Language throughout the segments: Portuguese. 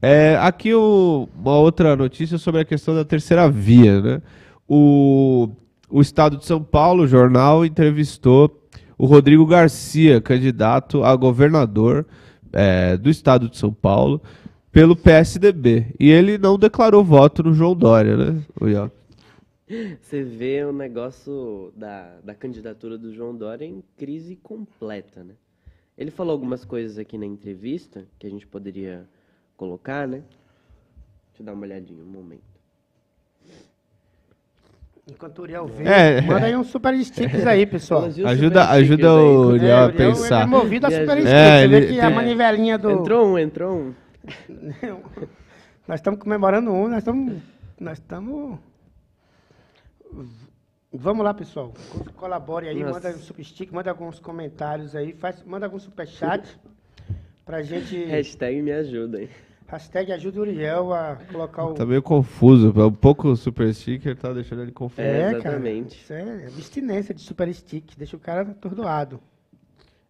É, aqui o, uma outra notícia sobre a questão da terceira via. Né? O, o Estado de São Paulo, o jornal, entrevistou o Rodrigo Garcia, candidato a governador é, do Estado de São Paulo, pelo PSDB. E ele não declarou voto no João Dória, né, Você vê o negócio da, da candidatura do João Dória em crise completa, né? Ele falou algumas coisas aqui na entrevista que a gente poderia colocar, né? Deixa eu dar uma olhadinha, um momento. Enquanto o Uriel vê, é. manda aí uns super sticks aí, pessoal. Ajuda, ajuda o Uriel é, a pensar. É movido a super sticks. É, ele, a manivelinha do... Entrou um, entrou um. nós estamos comemorando um, nós estamos... Nós estamos... Vamos lá, pessoal. Colabore aí, Nossa. manda um super stick, manda alguns comentários aí, faz, manda algum superchat pra gente... Hashtag me ajuda, hein? Hashtag ajuda o Uriel a colocar o. Tá meio confuso. É um pouco super sticker tá deixando ele confuso. É, exatamente. Cara, isso é abstinência de super stick. Deixa o cara atordoado.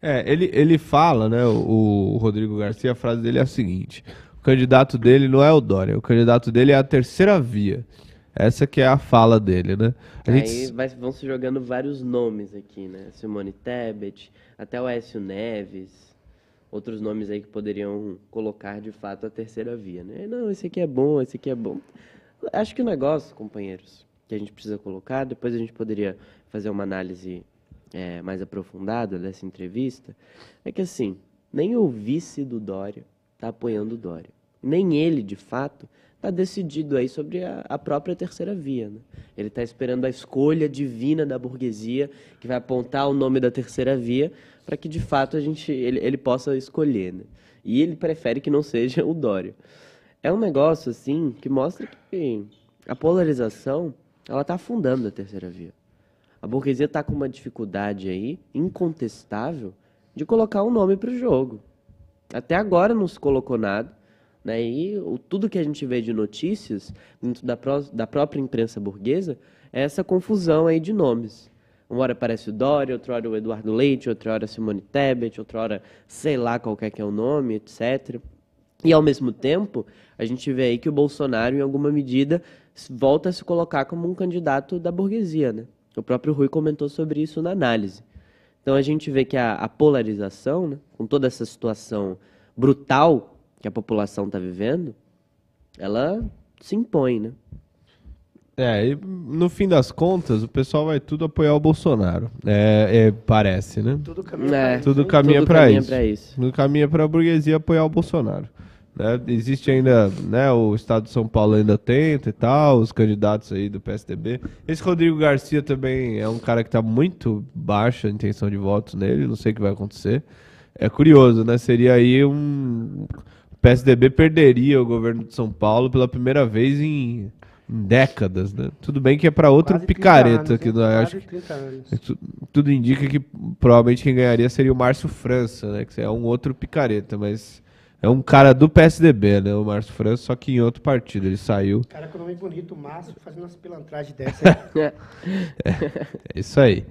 É, ele, ele fala, né, o, o Rodrigo Garcia, a frase dele é a seguinte: o candidato dele não é o Dória, o candidato dele é a terceira via. Essa que é a fala dele, né? A Aí gente... vai, vão se jogando vários nomes aqui, né? Simone Tebet, até o Écio Neves outros nomes aí que poderiam colocar de fato a terceira via, né? Não, esse aqui é bom, esse aqui é bom. Acho que o negócio, companheiros, que a gente precisa colocar, depois a gente poderia fazer uma análise é, mais aprofundada dessa entrevista, é que assim, nem o vice do Dória está apoiando o Dória nem ele, de fato, está decidido aí sobre a, a própria terceira via. Né? Ele está esperando a escolha divina da burguesia, que vai apontar o nome da terceira via, para que, de fato, a gente, ele, ele possa escolher. Né? E ele prefere que não seja o Dória. É um negócio, assim, que mostra que a polarização ela está afundando a terceira via. A burguesia está com uma dificuldade aí, incontestável, de colocar um nome para o jogo. Até agora não se colocou nada. Né? E o, tudo que a gente vê de notícias dentro da, pró da própria imprensa burguesa é essa confusão aí de nomes. Uma hora aparece o Dória, outra hora o Eduardo Leite, outra hora Simone Tebet, outra hora sei lá qual que é o nome, etc. E ao mesmo tempo, a gente vê aí que o Bolsonaro, em alguma medida, volta a se colocar como um candidato da burguesia. Né? O próprio Rui comentou sobre isso na análise. Então a gente vê que a, a polarização, né, com toda essa situação brutal que a população está vivendo, ela se impõe, né? É, no fim das contas, o pessoal vai tudo apoiar o Bolsonaro. É, é parece, né? Tudo caminha, é, tudo caminha para isso. isso. Tudo caminha para a burguesia apoiar o Bolsonaro. Né? Existe ainda, né? O Estado de São Paulo ainda tenta e tal, os candidatos aí do PSDB. Esse Rodrigo Garcia também é um cara que está muito baixa a intenção de votos nele, não sei o que vai acontecer. É curioso, né? Seria aí um PSDB perderia o governo de São Paulo pela primeira vez em, em décadas, né? Tudo bem que é para outro Quase picareta aqui, acho que tudo indica que provavelmente quem ganharia seria o Márcio França, né? Que é um outro picareta, mas é um cara do PSDB, né? O Márcio França, só que em outro partido, ele saiu. Cara com nome bonito, Márcio, fazendo as pilantragens dessa. é, é isso aí.